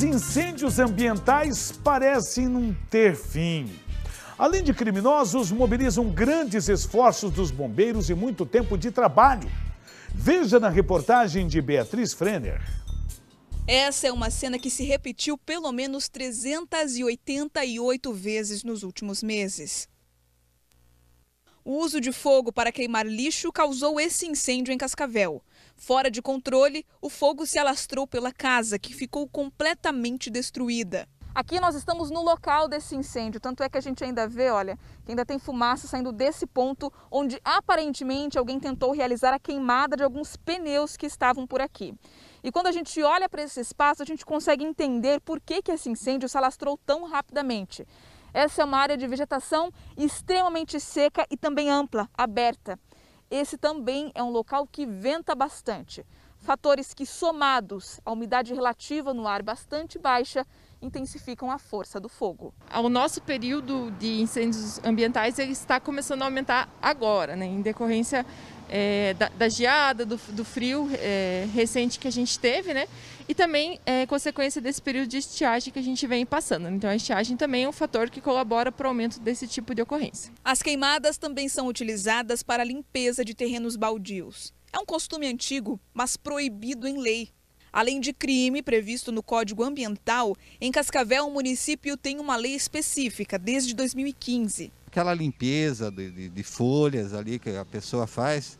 Os incêndios ambientais parecem não ter fim. Além de criminosos, mobilizam grandes esforços dos bombeiros e muito tempo de trabalho. Veja na reportagem de Beatriz Frenner. Essa é uma cena que se repetiu pelo menos 388 vezes nos últimos meses. O uso de fogo para queimar lixo causou esse incêndio em Cascavel. Fora de controle, o fogo se alastrou pela casa, que ficou completamente destruída. Aqui nós estamos no local desse incêndio, tanto é que a gente ainda vê, olha, que ainda tem fumaça saindo desse ponto onde aparentemente alguém tentou realizar a queimada de alguns pneus que estavam por aqui. E quando a gente olha para esse espaço, a gente consegue entender por que, que esse incêndio se alastrou tão rapidamente. Essa é uma área de vegetação extremamente seca e também ampla, aberta. Esse também é um local que venta bastante. Fatores que, somados à umidade relativa no ar bastante baixa, intensificam a força do fogo. O nosso período de incêndios ambientais ele está começando a aumentar agora, né, em decorrência é, da, da, geada, do, do frio é, recente que a gente teve, né? E também é, consequência desse período de estiagem que a gente vem passando. Então, a estiagem também é um fator que colabora para o aumento desse tipo de ocorrência. As queimadas também são utilizadas para a limpeza de terrenos baldios. É um costume antigo, mas proibido em lei. Além de crime previsto no Código Ambiental, em Cascavel o município tem uma lei específica desde 2015. Aquela limpeza de, de, de folhas ali que a pessoa faz,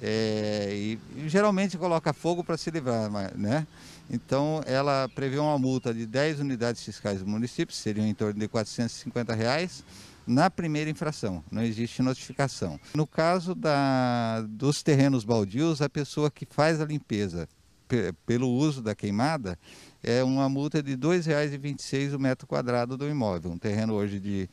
é, e, geralmente coloca fogo para se livrar, né? Então ela prevê uma multa de 10 unidades fiscais do município, seriam em torno de 450 reais, na primeira infração, não existe notificação. No caso da, dos terrenos baldios, a pessoa que faz a limpeza pelo uso da queimada é uma multa de R$ 2,26 o metro quadrado do imóvel. Um terreno hoje de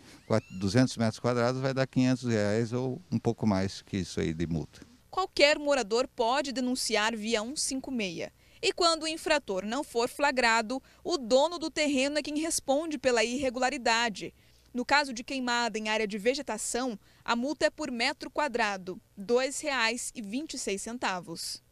200 metros quadrados vai dar R$ 500 reais ou um pouco mais que isso aí de multa. Qualquer morador pode denunciar via 156. E quando o infrator não for flagrado, o dono do terreno é quem responde pela irregularidade. No caso de queimada em área de vegetação, a multa é por metro quadrado, R$ 2,26.